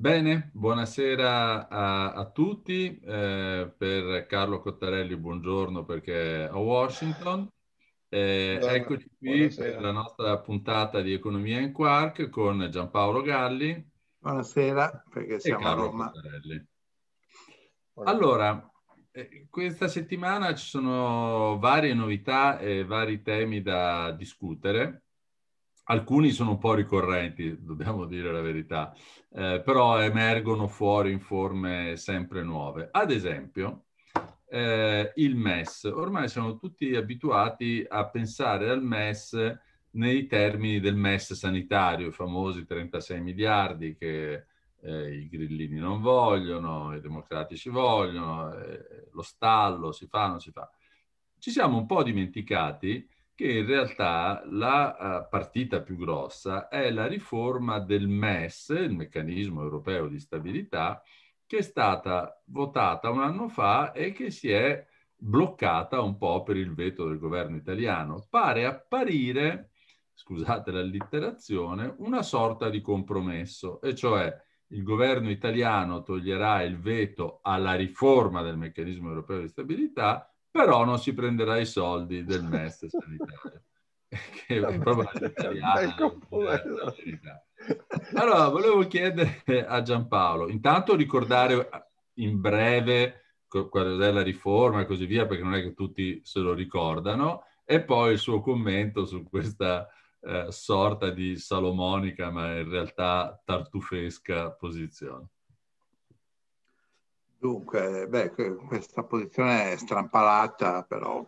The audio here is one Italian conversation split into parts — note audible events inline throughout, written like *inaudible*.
Bene, buonasera a, a tutti. Eh, per Carlo Cottarelli, buongiorno perché è a Washington. Eh, eccoci qui buonasera. per la nostra puntata di Economia in Quark con Giampaolo Galli. Buonasera, perché siamo a Roma. Cottarelli. Allora, eh, questa settimana ci sono varie novità e vari temi da discutere. Alcuni sono un po' ricorrenti, dobbiamo dire la verità, eh, però emergono fuori in forme sempre nuove. Ad esempio, eh, il MES. Ormai siamo tutti abituati a pensare al MES nei termini del MES sanitario, i famosi 36 miliardi che eh, i grillini non vogliono, i democratici vogliono, eh, lo stallo si fa, non si fa. Ci siamo un po' dimenticati che in realtà la eh, partita più grossa è la riforma del MES, il meccanismo europeo di stabilità, che è stata votata un anno fa e che si è bloccata un po' per il veto del governo italiano. Pare apparire, scusate l'allitterazione, una sorta di compromesso, e cioè il governo italiano toglierà il veto alla riforma del meccanismo europeo di stabilità, però non si prenderà i soldi del MES sanitario. *laughs* che è proprio ecco Allora, volevo chiedere a Giampaolo, intanto ricordare in breve qual è la riforma e così via, perché non è che tutti se lo ricordano, e poi il suo commento su questa eh, sorta di salomonica, ma in realtà tartufesca posizione. Dunque, beh, questa posizione è strampalata, però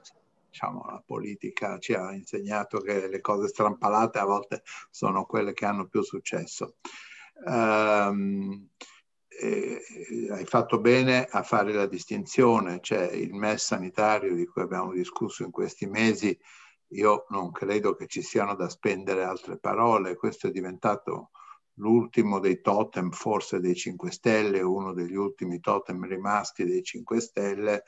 diciamo, la politica ci ha insegnato che le cose strampalate a volte sono quelle che hanno più successo. Um, e, hai fatto bene a fare la distinzione, cioè il MES sanitario di cui abbiamo discusso in questi mesi, io non credo che ci siano da spendere altre parole, questo è diventato l'ultimo dei totem forse dei 5 Stelle, uno degli ultimi totem rimasti dei 5 Stelle,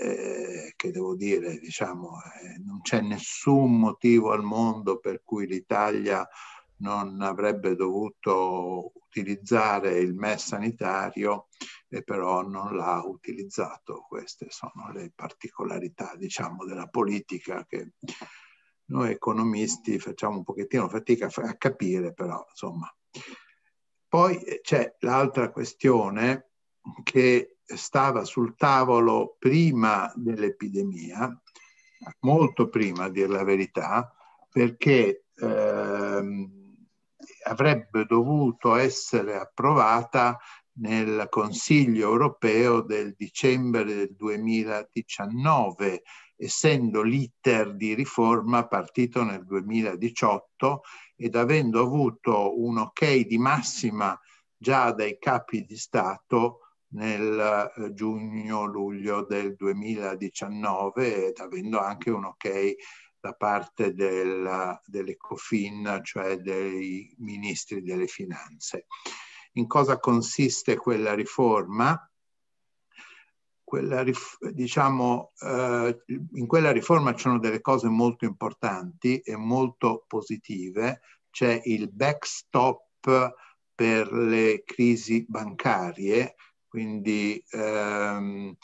eh, che devo dire, diciamo, eh, non c'è nessun motivo al mondo per cui l'Italia non avrebbe dovuto utilizzare il MES sanitario e però non l'ha utilizzato. Queste sono le particolarità, diciamo, della politica che noi economisti facciamo un pochettino fatica a capire, però insomma poi eh, c'è l'altra questione che stava sul tavolo prima dell'epidemia, molto prima a dire la verità, perché ehm, avrebbe dovuto essere approvata nel Consiglio europeo del dicembre del 2019, essendo l'iter di riforma partito nel 2018 ed avendo avuto un ok di massima già dai capi di Stato nel eh, giugno-luglio del 2019 ed avendo anche un ok da parte del, dell'ECOFIN, cioè dei ministri delle finanze in cosa consiste quella riforma, quella, diciamo, eh, in quella riforma c'erano delle cose molto importanti e molto positive. C'è il backstop per le crisi bancarie, quindi ehm,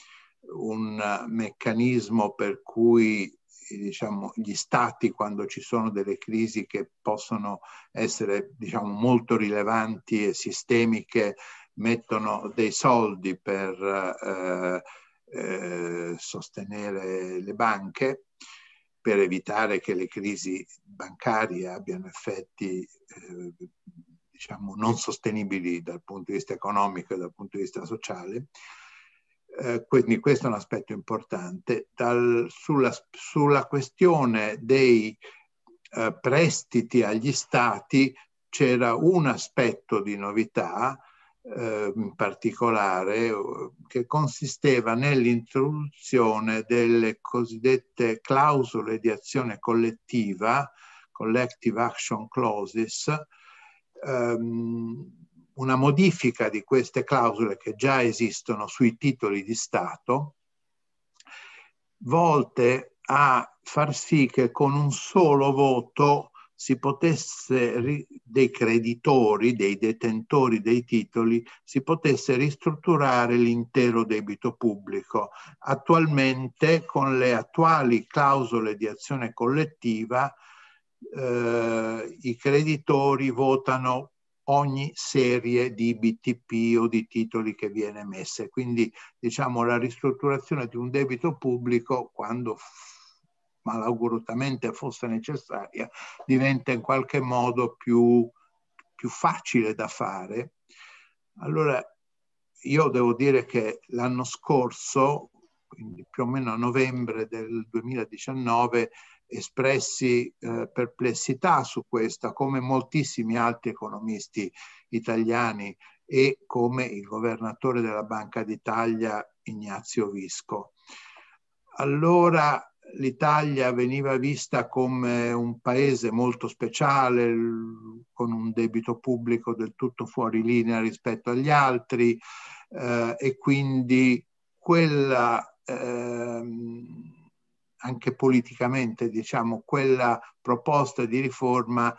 un meccanismo per cui diciamo, gli stati quando ci sono delle crisi che possono essere diciamo, molto rilevanti e sistemiche mettono dei soldi per eh, eh, sostenere le banche per evitare che le crisi bancarie abbiano effetti eh, diciamo, non sostenibili dal punto di vista economico e dal punto di vista sociale eh, quindi questo è un aspetto importante. Dal, sulla, sulla, questione dei eh, prestiti agli stati c'era un aspetto di novità eh, in particolare eh, che consisteva nell'introduzione delle cosiddette clausole di azione collettiva, collective action clauses, ehm, una modifica di queste clausole che già esistono sui titoli di Stato, volte a far sì che con un solo voto si potesse, dei creditori, dei detentori dei titoli, si potesse ristrutturare l'intero debito pubblico. Attualmente con le attuali clausole di azione collettiva eh, i creditori votano ogni serie di BTP o di titoli che viene emesse. Quindi diciamo la ristrutturazione di un debito pubblico quando malauguratamente fosse necessaria diventa in qualche modo più, più facile da fare. Allora io devo dire che l'anno scorso quindi più o meno a novembre del 2019, espressi eh, perplessità su questa, come moltissimi altri economisti italiani e come il governatore della Banca d'Italia Ignazio Visco. Allora l'Italia veniva vista come un paese molto speciale, con un debito pubblico del tutto fuori linea rispetto agli altri eh, e quindi quella ehm, anche politicamente, diciamo, quella proposta di riforma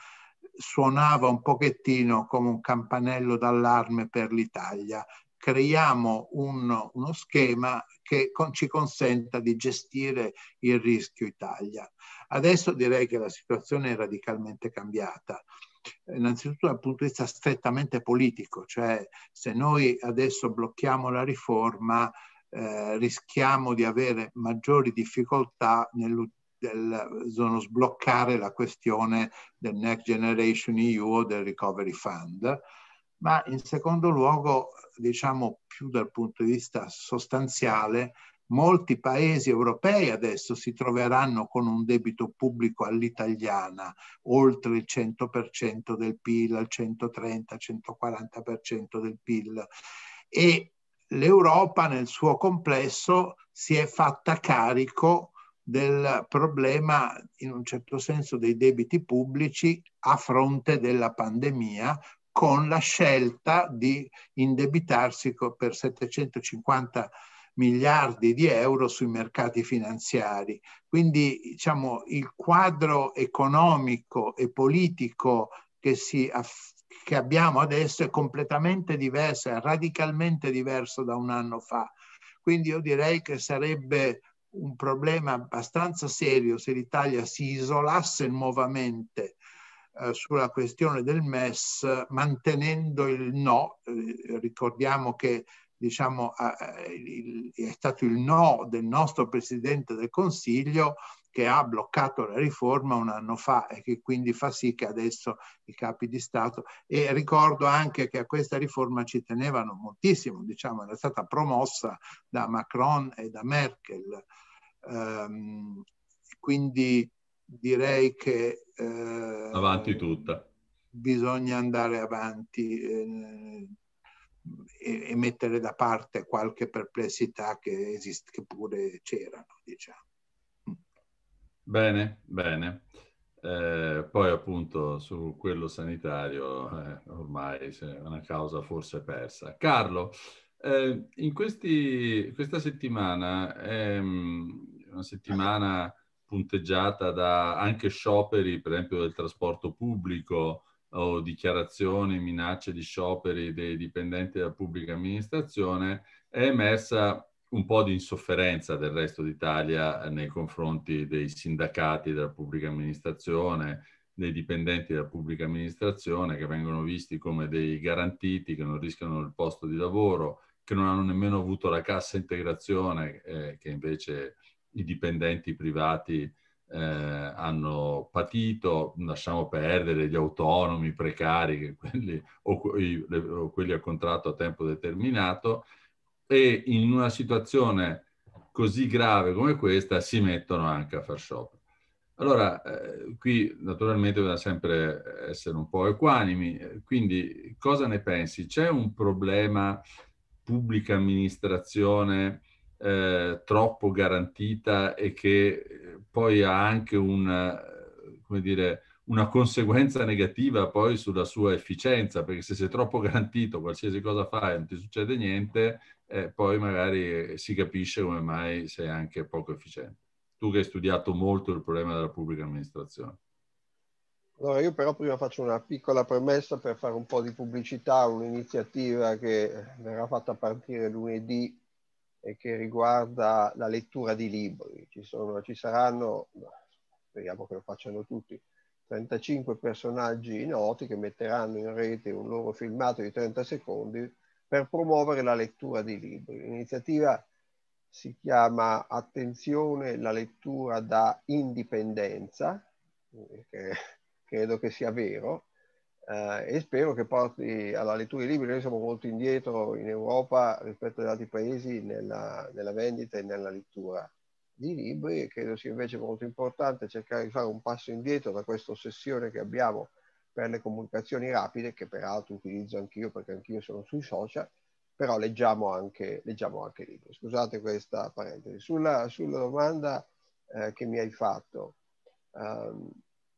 suonava un pochettino come un campanello d'allarme per l'Italia. Creiamo un, uno schema che con, ci consenta di gestire il rischio Italia. Adesso direi che la situazione è radicalmente cambiata. Innanzitutto dal punto di vista strettamente politico, cioè se noi adesso blocchiamo la riforma, eh, rischiamo di avere maggiori difficoltà nel sbloccare la questione del Next Generation EU o del Recovery Fund, ma in secondo luogo, diciamo più dal punto di vista sostanziale, molti paesi europei adesso si troveranno con un debito pubblico all'italiana oltre il 100% del PIL, al 130-140% del PIL e l'Europa nel suo complesso si è fatta carico del problema, in un certo senso, dei debiti pubblici a fronte della pandemia, con la scelta di indebitarsi per 750 miliardi di euro sui mercati finanziari. Quindi diciamo, il quadro economico e politico che si affronta che abbiamo adesso è completamente diversa, è radicalmente diverso da un anno fa. Quindi io direi che sarebbe un problema abbastanza serio se l'Italia si isolasse nuovamente eh, sulla questione del MES mantenendo il no. Eh, ricordiamo che diciamo, eh, il, è stato il no del nostro Presidente del Consiglio che ha bloccato la riforma un anno fa e che quindi fa sì che adesso i capi di Stato e ricordo anche che a questa riforma ci tenevano moltissimo, diciamo era stata promossa da Macron e da Merkel. Ehm, quindi direi che... Eh, avanti tutta. Bisogna andare avanti. Eh, e, mettere da parte qualche perplessità che, esiste, che pure c'erano, diciamo. Bene, bene. Eh, poi appunto su quello sanitario eh, ormai è una causa forse persa. Carlo, eh, in questi, questa settimana è mm, una settimana punteggiata da anche scioperi, per esempio del trasporto pubblico o dichiarazioni, minacce di scioperi dei dipendenti della pubblica amministrazione, è emersa un po' di insofferenza del resto d'Italia eh, nei confronti dei sindacati della pubblica amministrazione, dei dipendenti della pubblica amministrazione che vengono visti come dei garantiti che non rischiano il posto di lavoro, che non hanno nemmeno avuto la cassa integrazione eh, che invece i dipendenti privati eh, hanno patito, lasciamo perdere gli autonomi precari quelli, o, o quelli a contratto a tempo determinato e in una situazione così grave come questa si mettono anche a far sciopero. Allora, eh, qui naturalmente bisogna sempre essere un po' equanimi, eh, quindi cosa ne pensi? C'è un problema pubblica amministrazione eh, troppo garantita e che eh, poi ha anche una, eh, dire, una conseguenza negativa poi sulla sua efficienza, perché se sei troppo garantito, qualsiasi cosa fai, non ti succede niente, eh, poi magari eh, si capisce come mai sei anche poco efficiente. Tu che hai studiato molto il problema della pubblica amministrazione. Allora, io però prima faccio una piccola premessa per fare un po' di pubblicità, a un'iniziativa che eh, verrà fatta partire lunedì e che riguarda la lettura di libri. Ci, sono, ci saranno, speriamo che lo facciano tutti, 35 personaggi noti che metteranno in rete un loro filmato di 30 secondi per promuovere la lettura di libri. L'iniziativa si chiama Attenzione la lettura da indipendenza, eh, che *laughs* credo che sia vero, eh, e spero che porti alla lettura di libri. Noi siamo molto indietro in Europa rispetto ad altri paesi nella, nella vendita e nella lettura di libri e credo sia invece molto importante cercare di fare un passo indietro da questa ossessione che abbiamo per le comunicazioni rapide, che peraltro utilizzo anch'io perché anch'io sono sui social, però leggiamo anche, leggiamo anche libri. Scusate questa parentesi. Sulla, sulla domanda eh, che mi hai fatto, um,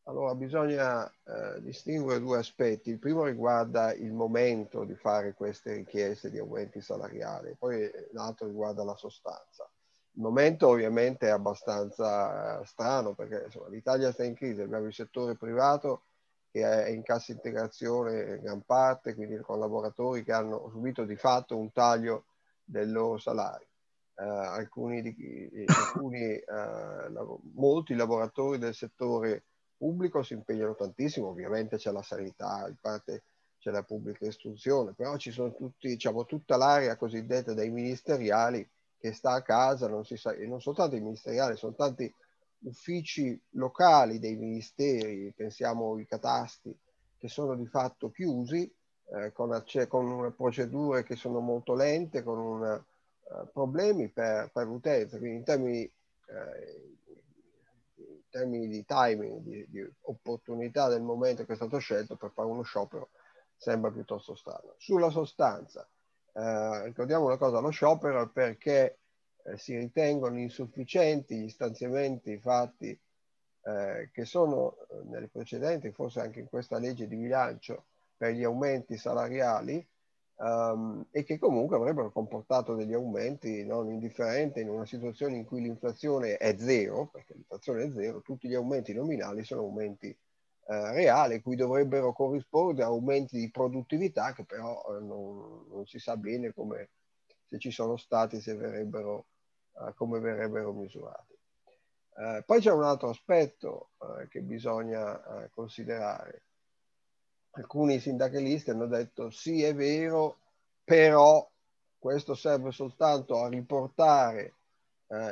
allora bisogna eh, distinguere due aspetti. Il primo riguarda il momento di fare queste richieste di aumenti salariali, poi l'altro riguarda la sostanza. Il momento ovviamente è abbastanza eh, strano perché l'Italia sta in crisi, abbiamo il settore privato che è in cassa integrazione in gran parte, quindi con lavoratori che hanno subito di fatto un taglio del loro salario. Eh, alcuni di, eh, alcuni, eh, molti lavoratori del settore pubblico si impegnano tantissimo, ovviamente c'è la sanità, in parte c'è la pubblica istruzione, però ci sono tutti, diciamo, tutta l'area cosiddetta dei ministeriali che sta a casa, non si sa, e non soltanto i ministeriali, sono tanti uffici locali dei ministeri, pensiamo i catasti, che sono di fatto chiusi, eh, con, acce- con procedure che sono molto lente, con una, uh, eh, problemi per, per, l'utenza, quindi in termini, eh, in termini di timing, di, di, opportunità del momento che è stato scelto per fare uno sciopero, sembra piuttosto strano. Sulla sostanza, eh, ricordiamo una cosa, lo sciopero perché eh, si ritengono insufficienti gli stanziamenti fatti eh, che sono eh, nelle precedenti, forse anche in questa legge di bilancio, per gli aumenti salariali ehm, e che comunque avrebbero comportato degli aumenti non indifferenti in una situazione in cui l'inflazione è zero, perché l'inflazione è zero, tutti gli aumenti nominali sono aumenti eh, reali, cui dovrebbero corrispondere aumenti di produttività che però eh, non, non si sa bene come se ci sono stati, se verrebbero come verrebbero misurati. Uh, poi c'è un altro aspetto uh, che bisogna eh, considerare. Alcuni sindacalisti hanno detto sì è vero, però questo serve soltanto a riportare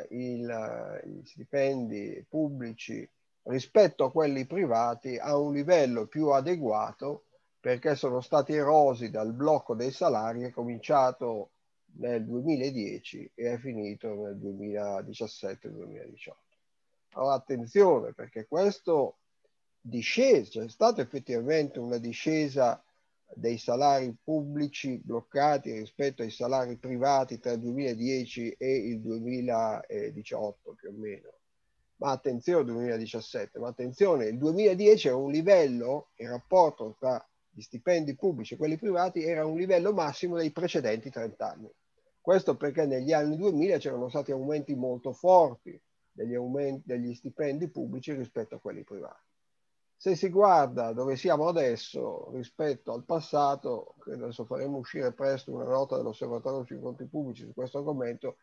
il, gli stipendi pubblici rispetto a quelli privati a un livello più adeguato perché sono stati erosi dal blocco dei salari che è cominciato nel 2010 e è finito nel 2017-2018. Allora attenzione perché questo discesa, c'è cioè, stata effettivamente una discesa dei salari pubblici bloccati rispetto ai salari privati tra il 2010 e il 2018 più o meno. Ma attenzione 2017, ma attenzione, il 2010 era un livello, il rapporto tra gli stipendi pubblici e quelli privati era un livello massimo dei precedenti 30 anni. Questo perché negli anni 2000 c'erano stati aumenti molto forti degli, aumenti, degli stipendi pubblici rispetto a quelli privati. Se si guarda dove siamo adesso rispetto al passato, credo adesso faremo uscire presto una nota dell'Osservatorio sui conti pubblici su questo argomento,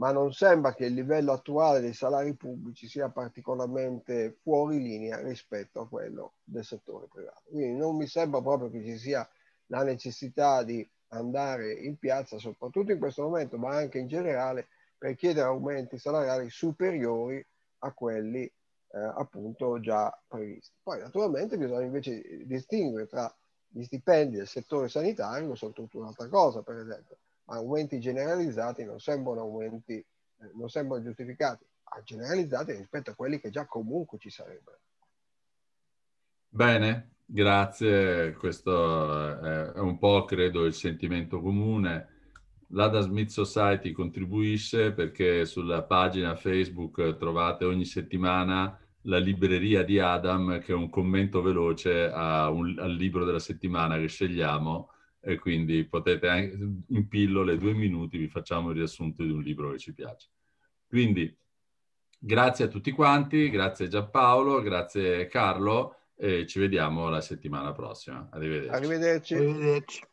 ma non sembra che il livello attuale dei salari pubblici sia particolarmente fuori linea rispetto a quello del settore privato. Quindi non mi sembra proprio che ci sia la necessità di andare in piazza, soprattutto in questo momento, ma anche in generale, per chiedere aumenti salariali superiori a quelli eh, appunto già previsti. Poi naturalmente bisogna invece distinguere tra gli stipendi del settore sanitario, sono tutta un'altra cosa, per esempio, ma aumenti generalizzati non sembrano aumenti, eh, non sembrano giustificati, ma generalizzati rispetto a quelli che già comunque ci sarebbero. Bene, Grazie, questo è un po' credo il sentimento comune. L'Ada Smith Society contribuisce perché sulla pagina Facebook trovate ogni settimana la libreria di Adam che è un commento veloce un, al libro della settimana che scegliamo e quindi potete anche in pillole due minuti vi facciamo il riassunto di un libro che ci piace. Quindi grazie a tutti quanti, grazie Giampaolo, grazie Carlo e ci vediamo la settimana prossima. Arrivederci. Arrivederci. Arrivederci.